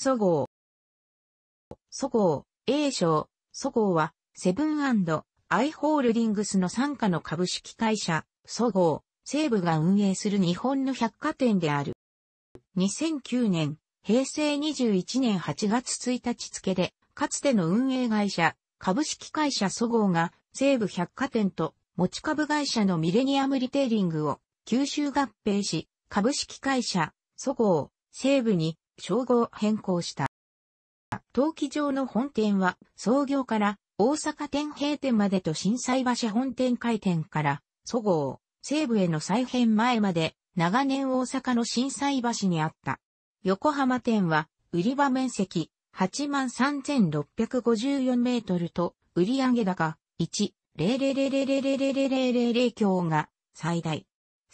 そごう。そごう、A 賞、そごうは、セブンアイ・ホールディングスの傘下の株式会社、そごう、西武が運営する日本の百貨店である。2009年、平成21年8月1日付で、かつての運営会社、株式会社そごうが、西武百貨店と持ち株会社のミレニアムリテイリングを吸収合併し、株式会社、そごう、西武に称号変更した。陶器場の本店は創業から大阪店閉店までと震災橋本店開店から祖号、西部への再編前まで長年大阪の震災橋にあった。横浜店は売り場面積83,654メートルと売上高1,000000000強が最大。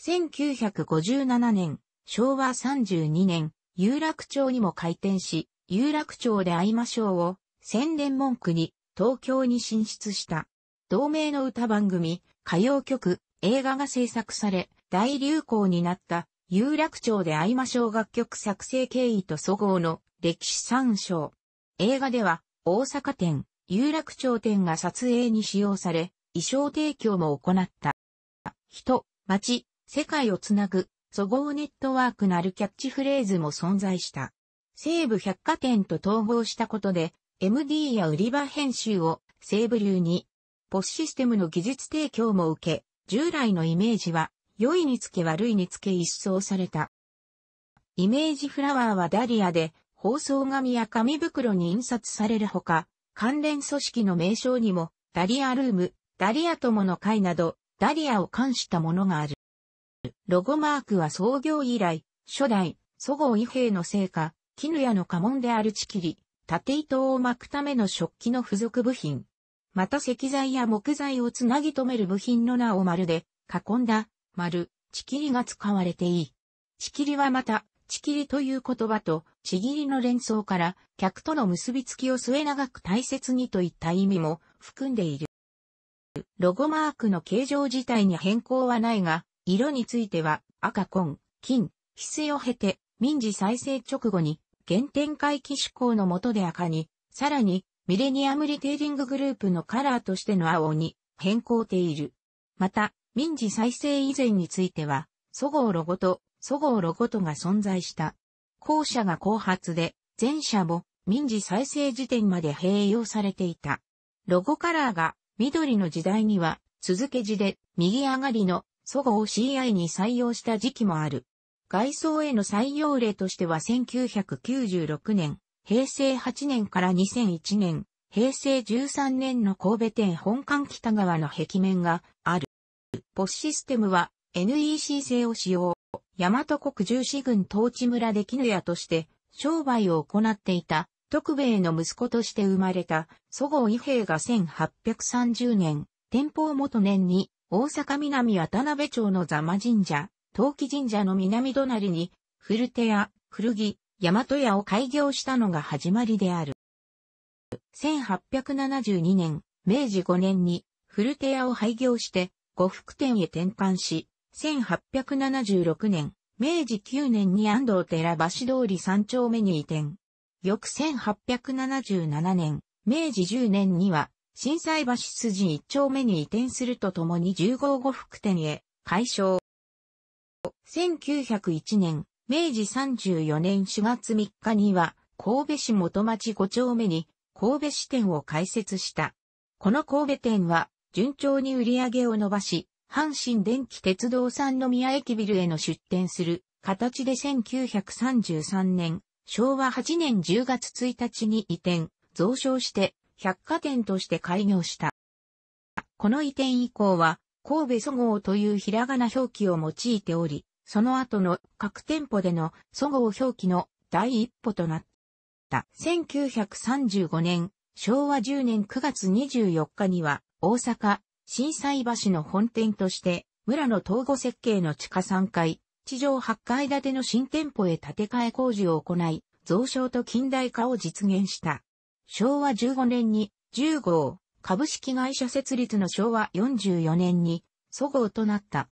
1957年、昭和32年、有楽町にも開店し、有楽町で会いましょうを宣伝文句に東京に進出した。同名の歌番組、歌謡曲、映画が制作され、大流行になった有楽町で会いましょう楽曲作成経緯と祖号の歴史参照。映画では大阪店、有楽町店が撮影に使用され、衣装提供も行った。人、街、世界をつなぐ祖号ネットワークなるキャッチフレーズも存在した。西武百貨店と統合したことで、MD や売り場編集を西部流に、ボスシステムの技術提供も受け、従来のイメージは、良いにつけ悪いにつけ一掃された。イメージフラワーはダリアで、包装紙や紙袋に印刷されるほか、関連組織の名称にも、ダリアルーム、ダリア友の会など、ダリアを冠したものがある。ロゴマークは創業以来、初代、祖号伊兵の成果、絹屋の家紋であるチキり、縦糸を巻くための食器の付属部品。また石材や木材をつなぎ止める部品の名を丸で、囲んだ、丸、チキりが使われていい。チキりはまた、チキりという言葉と、ちぎりの連想から、客との結びつきを末長く大切にといった意味も含んでいる。ロゴマークの形状自体に変更はないが、色については赤紺、金、翡翠を経て民事再生直後に原点回帰志向の下で赤に、さらにミレニアムリテイリンググループのカラーとしての青に変更ている。また、民事再生以前については、祖号ロゴと、祖号ロゴとが存在した。後者が後発で、前者も民事再生時点まで併用されていた。ロゴカラーが緑の時代には続け字で右上がりのそごを CI に採用した時期もある。外装への採用例としては1996年、平成8年から2001年、平成13年の神戸店本館北側の壁面がある。ボスシステムは NEC 製を使用。大和国重視軍統治村で絹屋として商売を行っていた徳兵衛の息子として生まれた、祖号伊兵が1830年、天保元年に大阪南渡辺町の座間神社、陶器神社の南隣に、古手屋、古着、大和屋を開業したのが始まりである。1872年、明治5年に、古手屋を廃業して、呉服店へ転換し、1876年、明治9年に安藤寺橋通り3丁目に移転。翌1877年、明治10年には、震災橋筋1丁目に移転するとともに1 5号福店へ解消。1901年、明治34年4月3日には、神戸市元町5丁目に神戸支店を開設した。この神戸店は、順調に売り上げを伸ばし、阪神電気鉄道三宮駅ビルへの出店する形で1933年、昭和8年10月1日に移転、増床して百貨店として開業した。この移転以降は、神戸そごうというひらがな表記を用いており、その後の各店舗でのそごう表記の第一歩となった。1935年、昭和10年9月24日には、大阪、震災橋の本店として、村の統合設計の地下3階、地上8階建ての新店舗へ建て替え工事を行い、増床と近代化を実現した。昭和15年に10号株式会社設立の昭和44年に、祖号となった。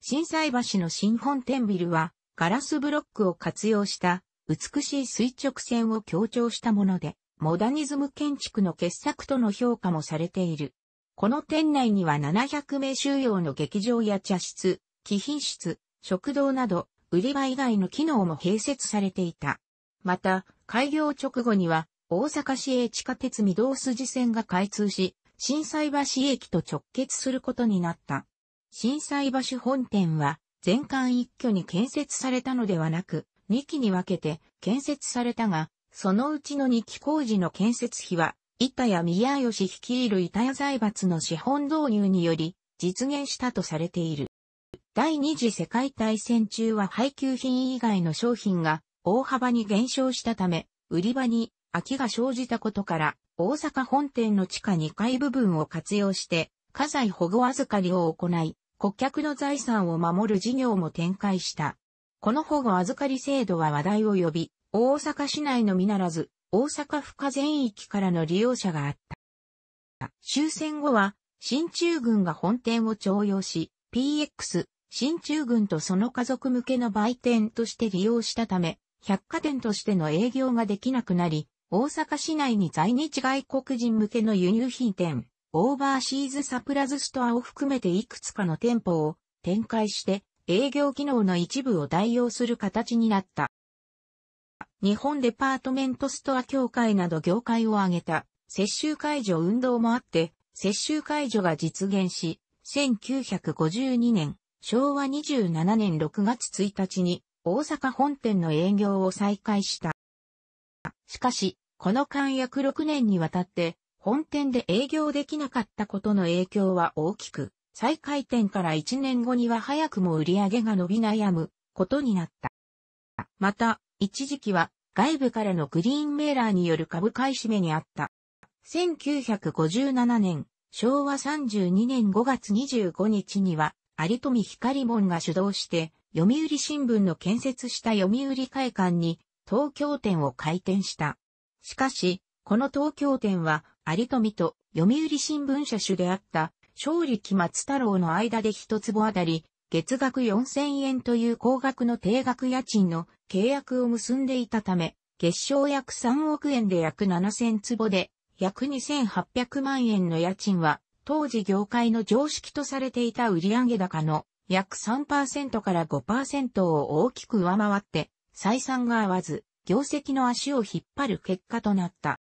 震災橋の新本店ビルは、ガラスブロックを活用した美しい垂直線を強調したもので、モダニズム建築の傑作との評価もされている。この店内には700名収容の劇場や茶室、貴賓室、食堂など、売り場以外の機能も併設されていた。また、開業直後には、大阪市営地下鉄御堂筋線が開通し、震災橋駅と直結することになった。震災橋本店は全館一挙に建設されたのではなく、2期に分けて建設されたが、そのうちの2期工事の建設費は、板谷宮吉率いる板谷財閥の資本導入により実現したとされている。第二次世界大戦中は配給品以外の商品が大幅に減少したため、売り場に空きが生じたことから、大阪本店の地下2階部分を活用して、家財保護預かりを行い、顧客の財産を守る事業も展開した。この保護預かり制度は話題を呼び、大阪市内のみならず、大阪府下全域からの利用者があった。終戦後は、新中軍が本店を徴用し、PX、新中軍とその家族向けの売店として利用したため、百貨店としての営業ができなくなり、大阪市内に在日外国人向けの輸入品店、オーバーシーズサプラズストアを含めていくつかの店舗を展開して営業機能の一部を代用する形になった。日本デパートメントストア協会など業界を挙げた接種解除運動もあって、接種解除が実現し、1952年、昭和27年6月1日に大阪本店の営業を再開した。しかし、この間約6年にわたって本店で営業できなかったことの影響は大きく、再開店から1年後には早くも売り上げが伸び悩むことになった。また、一時期は外部からのグリーンメーラーによる株買い占めにあった。1957年、昭和32年5月25日には、有富光門が主導して、読売新聞の建設した読売会館に東京店を開店した。しかし、この東京店は、有富と読売新聞社主であった、勝利期松太郎の間で一坪あたり、月額4000円という高額の定額家賃の契約を結んでいたため、月賞約3億円で約7000坪で、約2800万円の家賃は、当時業界の常識とされていた売上高の約3%から5%を大きく上回って、採算が合わず、業績の足を引っ張る結果となった。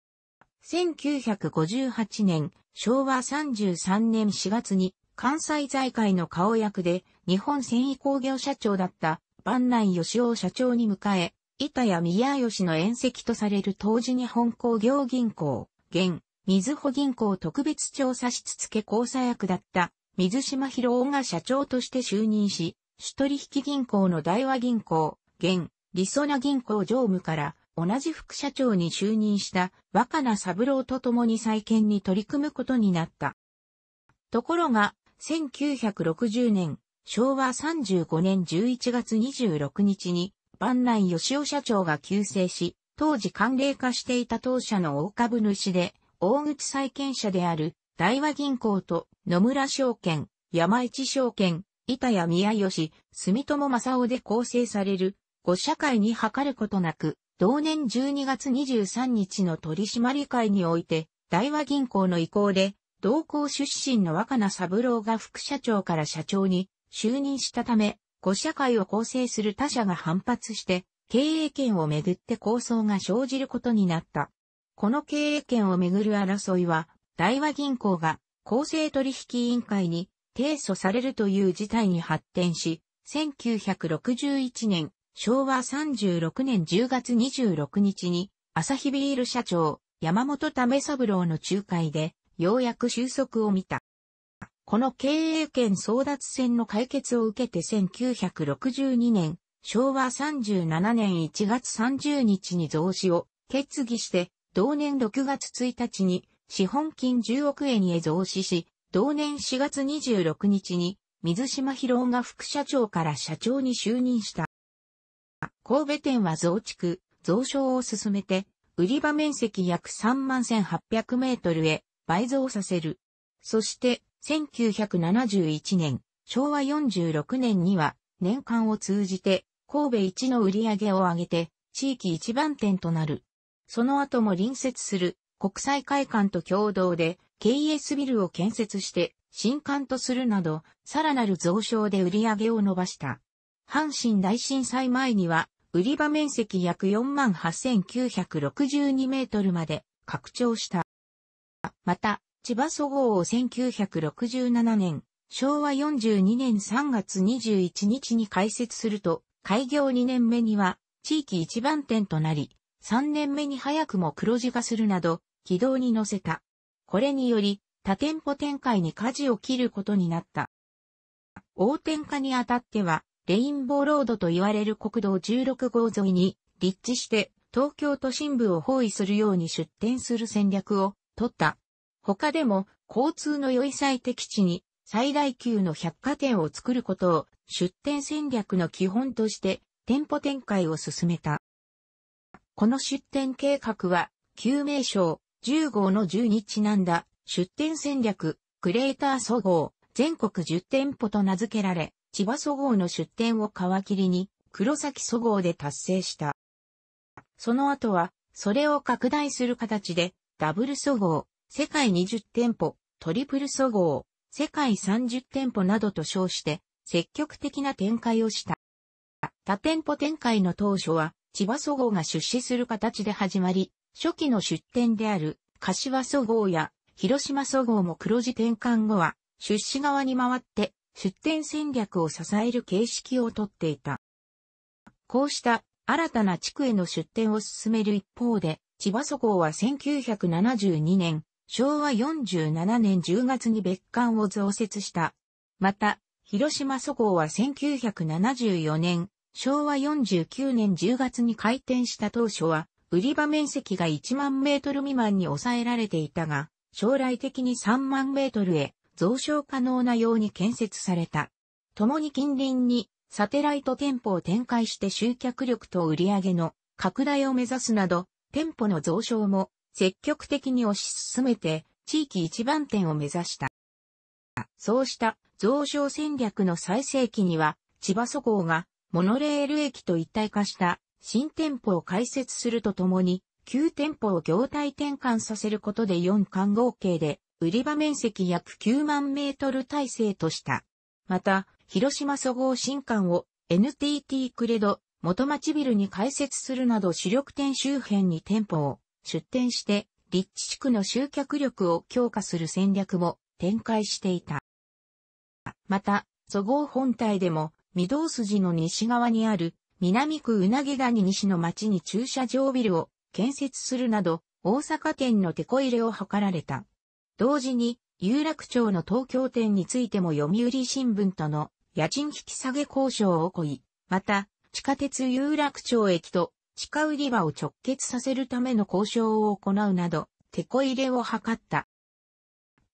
1958年、昭和33年4月に関西財界の顔役で日本繊維工業社長だった万内義雄社長に迎え、板谷宮義の縁石とされる当時日本工業銀行、現、水穂銀行特別調査室付交差役だった水島博夫が社長として就任し、主取引銀行の大和銀行、現、理想な銀行常務から同じ副社長に就任した若菜三郎と共に再建に取り組むことになった。ところが、1960年、昭和35年11月26日に、万内義雄社長が急逝し、当時関連化していた当社の大株主で、大口再建者である大和銀行と野村証券、山市証券、板谷宮吉、住友正夫で構成されるご社会に諮ることなく、同年12月23日の取締会において、大和銀行の意向で、同行出身の若菜三郎が副社長から社長に就任したため、ご社会を構成する他社が反発して、経営権をめぐって構想が生じることになった。この経営権をめぐる争いは、大和銀行が公正取引委員会に提訴されるという事態に発展し、1961年昭和36年10月26日に、朝日ビール社長、山本為三郎の仲介で、ようやく収束を見た。この経営権争奪戦の解決を受けて1962年、昭和37年1月30日に増資を決議して、同年6月1日に資本金10億円へ増資し、同年4月26日に水島博夫が副社長から社長に就任した。神戸店は増築、増床を進めて、売り場面積約3万1800メートルへ倍増させる。そして、1971年、昭和46年には、年間を通じて、神戸一の売り上げを上げて、地域一番店となる。その後も隣接する国際会館と共同で KS ビルを建設して新館とするなど、さらなる増床で売り上げを伸ばした。阪神大震災前には、売り場面積約48,962メートルまで拡張した。また、千葉そごを1967年、昭和42年3月21日に開設すると、開業2年目には地域一番店となり、3年目に早くも黒字化するなど、軌道に乗せた。これにより、多店舗展開に舵を切ることになった。大店化にあたっては、レインボーロードと言われる国道16号沿いに立地して東京都心部を包囲するように出展する戦略を取った。他でも交通の良い最適地に最大級の百貨店を作ることを出店戦略の基本として店舗展開を進めた。この出店計画は旧名称10号の10にちなんだ出店戦略クレーター総合全国10店舗と名付けられ千葉そごの出店を皮切りに、黒崎そごで達成した。その後は、それを拡大する形で、ダブルそご世界20店舗、トリプルそご世界30店舗などと称して、積極的な展開をした。多店舗展開の当初は、千葉そごが出資する形で始まり、初期の出店である、柏そごや、広島そごも黒字転換後は、出資側に回って、出店戦略を支える形式をとっていた。こうした新たな地区への出店を進める一方で、千葉祖港は1972年、昭和47年10月に別館を増設した。また、広島祖港は1974年、昭和49年10月に開店した当初は、売り場面積が1万メートル未満に抑えられていたが、将来的に3万メートルへ増床可能なように建設された。共に近隣にサテライト店舗を展開して集客力と売上の拡大を目指すなど、店舗の増床も積極的に推し進めて地域一番店を目指した。そうした増床戦略の最盛期には、千葉祖港がモノレール駅と一体化した新店舗を開設するとともに、旧店舗を業態転換させることで4間合計で売り場面積約9万メートル体制とした。また、広島そ合新館を NTT クレド元町ビルに開設するなど主力店周辺に店舗を出店して、立地地区の集客力を強化する戦略も展開していた。また、そ合本体でも、御堂筋の西側にある南区うなぎ谷西の町に駐車場ビルを建設するなど、大阪店のテこ入れを図られた。同時に、有楽町の東京店についても読売新聞との家賃引き下げ交渉を行い、また、地下鉄有楽町駅と地下売り場を直結させるための交渉を行うなど、手こ入れを図った。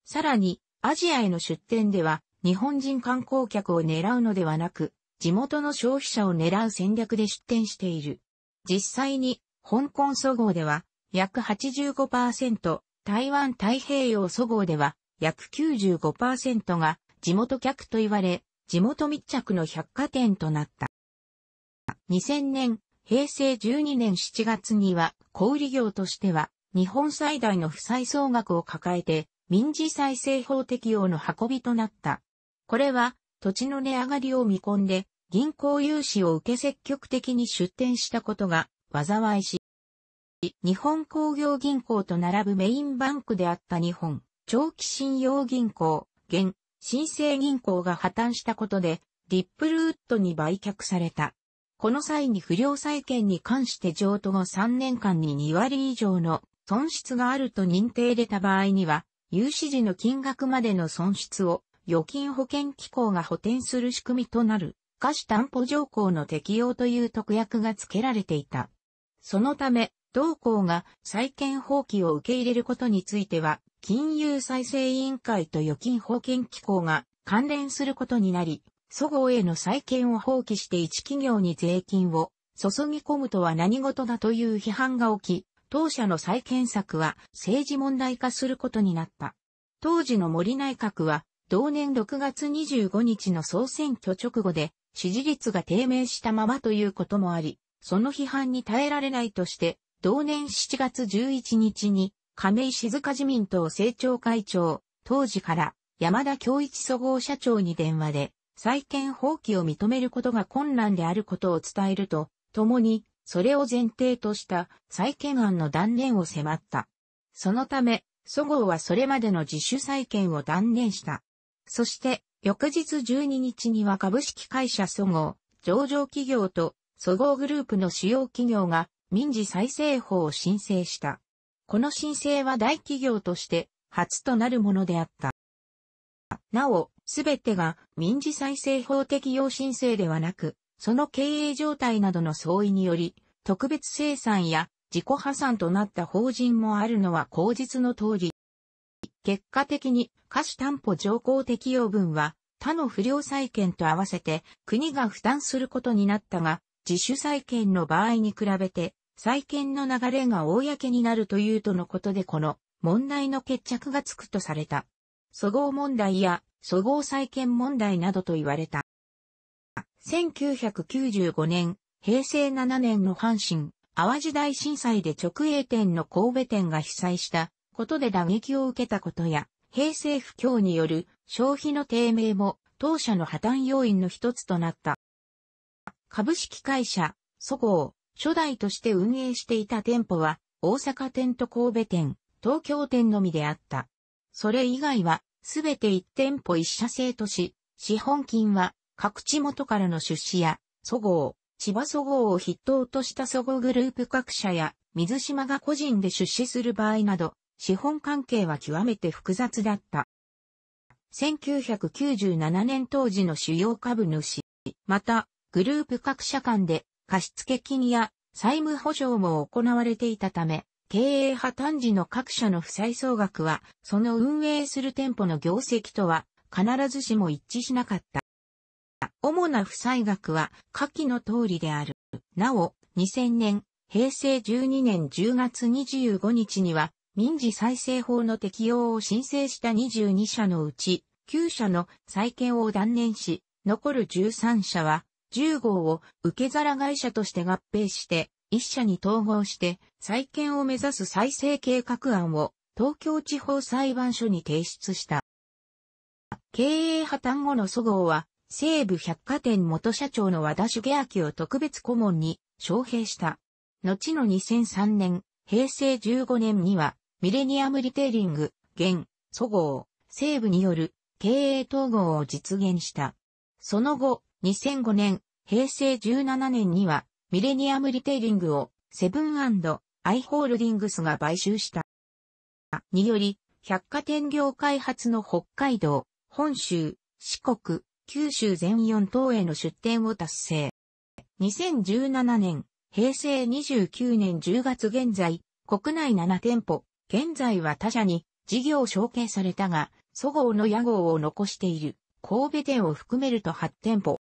さらに、アジアへの出店では、日本人観光客を狙うのではなく、地元の消費者を狙う戦略で出店している。実際に、香港総合では、約85%、台湾太平洋祖号では、約95%が地元客と言われ、地元密着の百貨店となった。2000年、平成12年7月には、小売業としては、日本最大の負債総額を抱えて、民事再生法適用の運びとなった。これは、土地の値上がりを見込んで、銀行融資を受け積極的に出店したことが、災いし、日本工業銀行と並ぶメインバンクであった日本長期信用銀行、現、新生銀行が破綻したことで、リップルウッドに売却された。この際に不良債権に関して譲渡後3年間に2割以上の損失があると認定出た場合には、融資時の金額までの損失を預金保険機構が補填する仕組みとなる、貸し担保条項の適用という特約が付けられていた。そのため、同行が債権放棄を受け入れることについては、金融再生委員会と預金保険機構が関連することになり、祖号への債権を放棄して一企業に税金を注ぎ込むとは何事だという批判が起き、当社の再建策は政治問題化することになった。当時の森内閣は、同年6月25日の総選挙直後で支持率が低迷したままということもあり、その批判に耐えられないとして、同年7月11日に、亀井静香自民党政調会長、当時から山田教一総合社長に電話で、再建放棄を認めることが困難であることを伝えると、共に、それを前提とした再建案の断念を迫った。そのため、祖号はそれまでの自主再建を断念した。そして、翌日12日には株式会社祖号、上場企業と、祖号グループの主要企業が民事再生法を申請した。この申請は大企業として初となるものであった。なお、すべてが民事再生法適用申請ではなく、その経営状態などの相違により、特別生産や自己破産となった法人もあるのは口実の通り。結果的に、下肢担保条項適用分は、他の不良債権と合わせて国が負担することになったが、自主債権の場合に比べて、再建の流れが公になるというとのことでこの問題の決着がつくとされた。祖合問題や祖合債権問題などと言われた。1995年、平成7年の阪神、淡路大震災で直営店の神戸店が被災したことで打撃を受けたことや、平成不況による消費の低迷も当社の破綻要因の一つとなった。株式会社、そごう、初代として運営していた店舗は、大阪店と神戸店、東京店のみであった。それ以外は、すべて一店舗一社制とし、資本金は、各地元からの出資や、そごう、千葉そごうを筆頭としたそごうグループ各社や、水島が個人で出資する場合など、資本関係は極めて複雑だった。1997年当時の主要株主、また、グループ各社間で貸付金や債務補証も行われていたため、経営破綻時の各社の負債総額は、その運営する店舗の業績とは必ずしも一致しなかった。主な負債額は下記の通りである。なお、2000年、平成12年10月25日には、民事再生法の適用を申請した22社のうち、9社の再建を断念し、残る13社は、10号を受け皿会社として合併して、一社に統合して再建を目指す再生計画案を東京地方裁判所に提出した。経営破綻後の祖号は、西武百貨店元社長の和田茂明を特別顧問に招聘した。後の2003年、平成15年には、ミレニアムリテイリング、現、祖号、西武による経営統合を実現した。その後、2005年、平成17年には、ミレニアムリテイリングをセブンアイ・ホールディングスが買収した。により、百貨店業開発の北海道、本州、四国、九州全4島への出店を達成。2017年、平成29年10月現在、国内7店舗、現在は他社に事業承継されたが、祖号の屋号を残している、神戸店を含めると8店舗。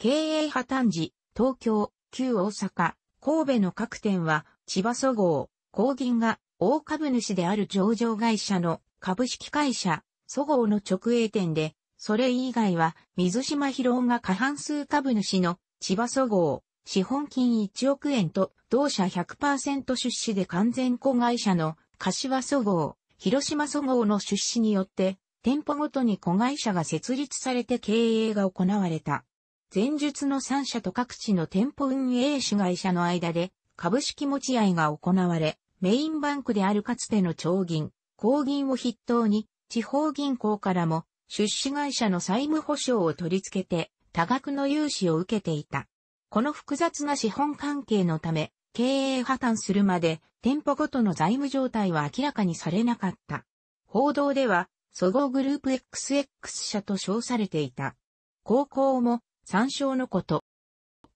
経営破綻時、東京、旧大阪、神戸の各店は、千葉蘇ごう、高銀が、大株主である上場会社の株式会社、蘇ごの直営店で、それ以外は、水島広が過半数株主の千葉蘇ご資本金1億円と、同社100%出資で完全子会社の柏蘇ご広島蘇ごの出資によって、店舗ごとに子会社が設立されて経営が行われた。前述の3社と各地の店舗運営主会社の間で株式持ち合いが行われ、メインバンクであるかつての長銀、公銀を筆頭に、地方銀行からも出資会社の債務保証を取り付けて多額の融資を受けていた。この複雑な資本関係のため、経営破綻するまで店舗ごとの財務状態は明らかにされなかった。報道では、そごグループ XX 社と称されていた。高校も参照のこと。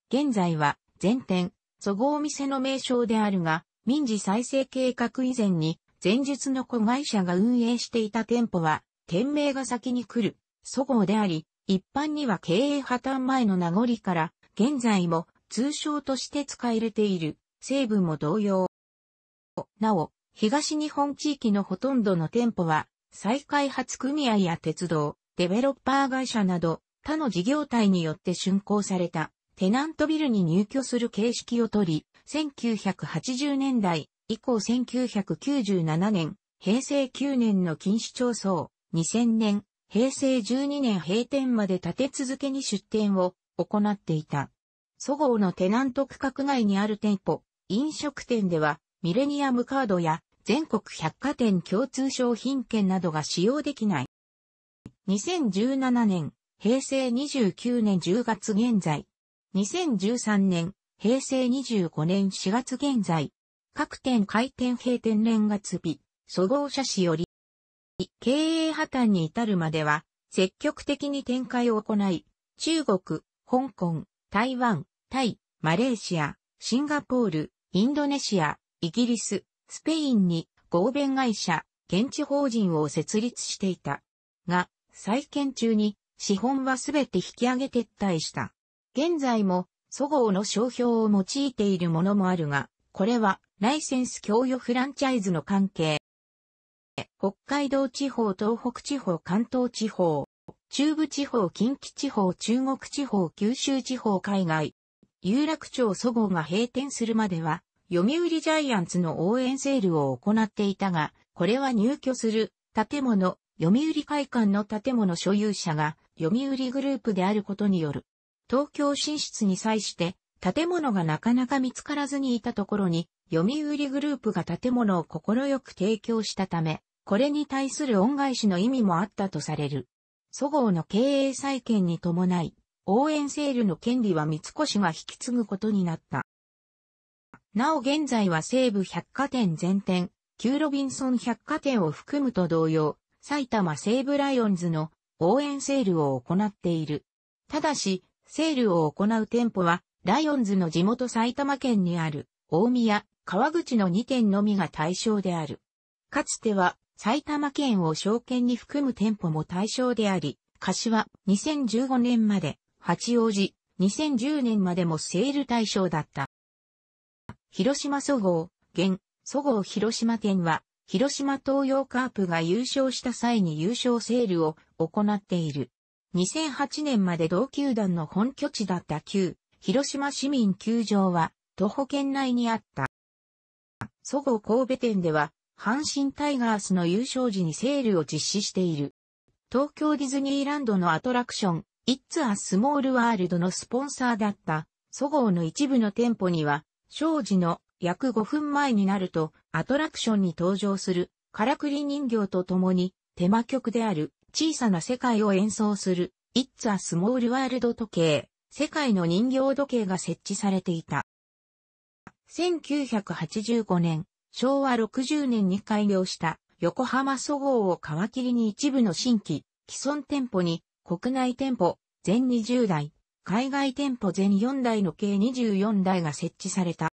現在は、全店、そごう店の名称であるが、民事再生計画以前に、前述の子会社が運営していた店舗は、店名が先に来る、そごうであり、一般には経営破綻前の名残から、現在も通称として使い入れている、成分も同様。なお、東日本地域のほとんどの店舗は、再開発組合や鉄道、デベロッパー会社など、他の事業体によって竣工されたテナントビルに入居する形式をとり、1980年代以降1997年、平成9年の禁止町村、2000年、平成12年閉店まで立て続けに出店を行っていた。そごうのテナント区画内にある店舗、飲食店では、ミレニアムカードや全国百貨店共通商品券などが使用できない。2017年、平成29年10月現在、2013年、平成25年4月現在、各店開店閉店連月日、総合車社史より、経営破綻に至るまでは、積極的に展開を行い、中国、香港、台湾、タイ、マレーシア、シンガポール、インドネシア、イギリス、スペインに合弁会社、現地法人を設立していた。が、再建中に資本はすべて引き上げ撤退した。現在も、祖号の商標を用いているものもあるが、これは、ライセンス供与フランチャイズの関係。北海道地方、東北地方、関東地方、中部地方、近畿地方、中国地方、九州地方、海外、有楽町祖号が閉店するまでは、読売ジャイアンツの応援セールを行っていたが、これは入居する建物、読売会館の建物所有者が読売グループであることによる。東京進出に際して、建物がなかなか見つからずにいたところに、読売グループが建物を心よく提供したため、これに対する恩返しの意味もあったとされる。祖号の経営再建に伴い、応援セールの権利は三越が引き継ぐことになった。なお現在は西武百貨店全店、旧ロビンソン百貨店を含むと同様、埼玉西武ライオンズの応援セールを行っている。ただし、セールを行う店舗は、ライオンズの地元埼玉県にある、大宮、川口の2店のみが対象である。かつては、埼玉県を証券に含む店舗も対象であり、柏、2015年まで、八王子、2010年までもセール対象だった。広島そごう、現、そごう広島店は、広島東洋カープが優勝した際に優勝セールを行っている。2008年まで同球団の本拠地だった旧、広島市民球場は、徒歩圏内にあった。祖う神戸店では、阪神タイガースの優勝時にセールを実施している。東京ディズニーランドのアトラクション、It's a Small World のスポンサーだった、祖うの一部の店舗には、正時の約5分前になると、アトラクションに登場する、カラクリ人形と共に、手間曲である、小さな世界を演奏する、It's a Small World 時計、世界の人形時計が設置されていた。1985年、昭和60年に開業した横浜そごを皮切りに一部の新規、既存店舗に国内店舗全20台、海外店舗全4台の計24台が設置された。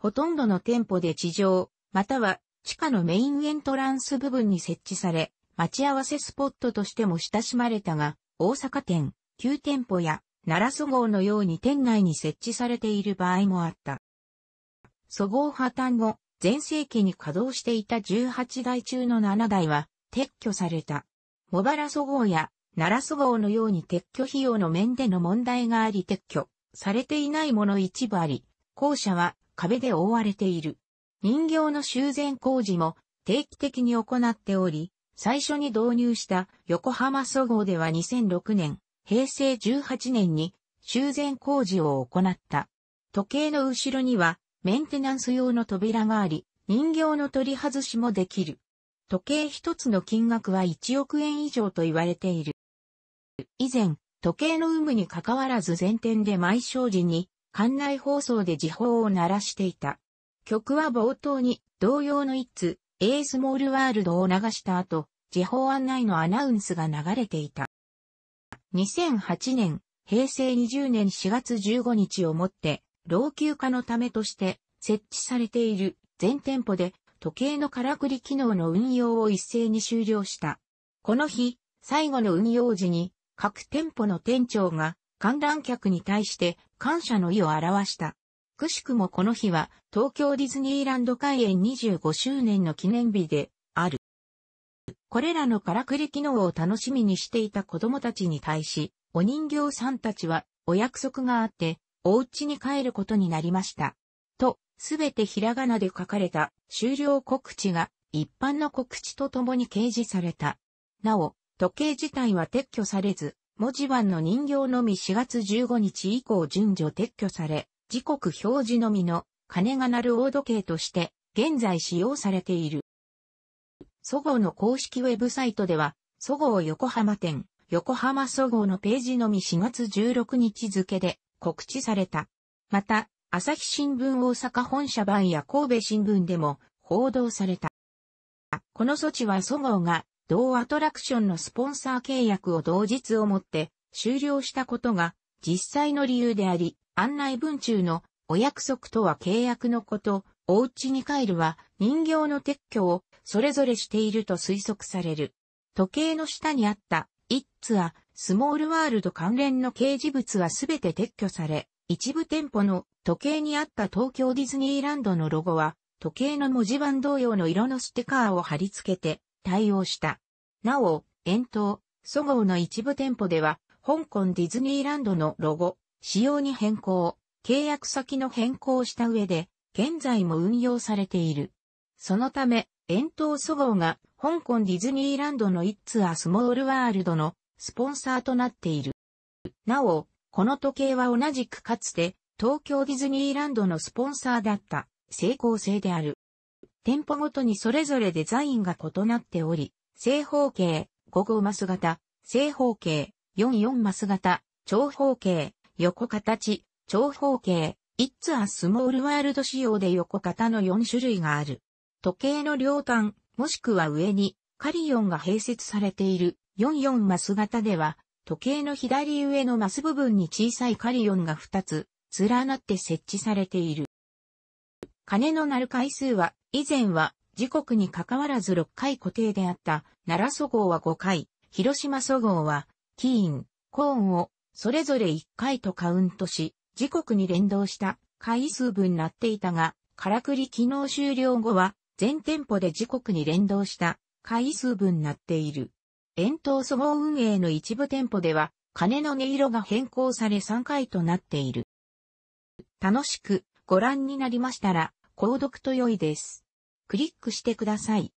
ほとんどの店舗で地上、または地下のメインエントランス部分に設置され、待ち合わせスポットとしても親しまれたが、大阪店、旧店舗や、奈良そ号のように店内に設置されている場合もあった。そ号破綻後、前世紀に稼働していた18台中の7台は撤去された。茂原そごや奈良そ号のように撤去費用の面での問題があり撤去されていないもの一部あり、後者は壁で覆われている。人形の修繕工事も定期的に行っており、最初に導入した横浜総合では2006年、平成18年に修繕工事を行った。時計の後ろにはメンテナンス用の扉があり、人形の取り外しもできる。時計一つの金額は1億円以上と言われている。以前、時計の有無に関わらず前店で毎生時に館内放送で時報を鳴らしていた。曲は冒頭に同様の一通、A スモールワールドを流した後、時報案内のアナウンスが流れていた。2008年、平成20年4月15日をもって、老朽化のためとして設置されている全店舗で時計のからくり機能の運用を一斉に終了した。この日、最後の運用時に各店舗の店長が観覧客に対して感謝の意を表した。くしくもこの日は東京ディズニーランド開園25周年の記念日である。これらのからくり機能を楽しみにしていた子供たちに対し、お人形さんたちはお約束があって、お家に帰ることになりました。と、すべてひらがなで書かれた終了告知が一般の告知とともに掲示された。なお、時計自体は撤去されず、文字盤の人形のみ4月15日以降順序撤去され、時刻表示のみの鐘が鳴る大時計として現在使用されている。そごうの公式ウェブサイトでは、そごう横浜店、横浜そごうのページのみ4月16日付で告知された。また、朝日新聞大阪本社版や神戸新聞でも報道された。この措置はそごうが同アトラクションのスポンサー契約を同日をもって終了したことが実際の理由であり、案内文中のお約束とは契約のこと、お家に帰るは人形の撤去をそれぞれしていると推測される。時計の下にあった、イッツはスモールワールド関連の掲示物はすべて撤去され、一部店舗の時計にあった東京ディズニーランドのロゴは、時計の文字盤同様の色のステッカーを貼り付けて、対応した。なお、遠東、そごうの一部店舗では、香港ディズニーランドのロゴ、仕様に変更、契約先の変更をした上で、現在も運用されている。そのため、遠東そごうが、香港ディズニーランドのイッツ・ア・スモール・ワールドのスポンサーとなっている。なお、この時計は同じくかつて、東京ディズニーランドのスポンサーだった、成功性である。店舗ごとにそれぞれデザインが異なっており、正方形、5号マス型、正方形、44マス型、長方形、横形、長方形、It's a Small World 仕様で横型の4種類がある。時計の両端、もしくは上に、カリオンが併設されている44マス型では、時計の左上のマス部分に小さいカリオンが2つ、連なって設置されている。金の鳴る回数は以前は時刻に関わらず6回固定であった奈良蘇号は5回、広島蘇号は、キーン、コーンをそれぞれ1回とカウントし、時刻に連動した回数分なっていたが、からくり機能終了後は、全店舗で時刻に連動した回数分なっている。遠投蘇号運営の一部店舗では、金の音色が変更され3回となっている。楽しくご覧になりましたら、購読と良いです。クリックしてください。